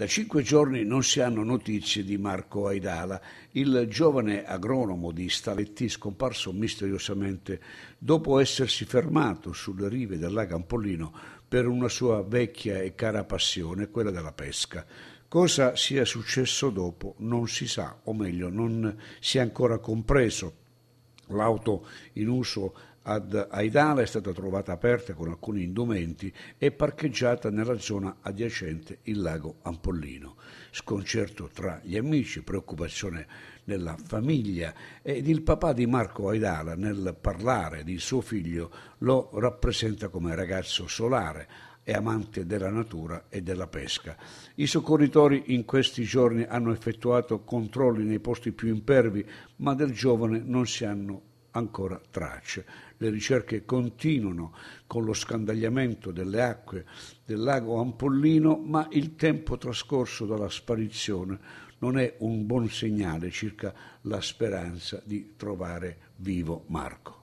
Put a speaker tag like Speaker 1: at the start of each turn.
Speaker 1: Da cinque giorni non si hanno notizie di Marco Aidala, il giovane agronomo di Staletti scomparso misteriosamente dopo essersi fermato sulle rive del lago Ampollino per una sua vecchia e cara passione, quella della pesca. Cosa sia successo dopo non si sa, o meglio, non si è ancora compreso. L'auto in uso ad Aidala è stata trovata aperta con alcuni indumenti e parcheggiata nella zona adiacente il lago Ampollino. Sconcerto tra gli amici, preoccupazione nella famiglia ed il papà di Marco Aidala nel parlare di suo figlio lo rappresenta come ragazzo solare, e amante della natura e della pesca. I soccorritori in questi giorni hanno effettuato controlli nei posti più impervi, ma del giovane non si hanno ancora tracce. Le ricerche continuano con lo scandagliamento delle acque del lago Ampollino, ma il tempo trascorso dalla sparizione non è un buon segnale circa la speranza di trovare vivo Marco.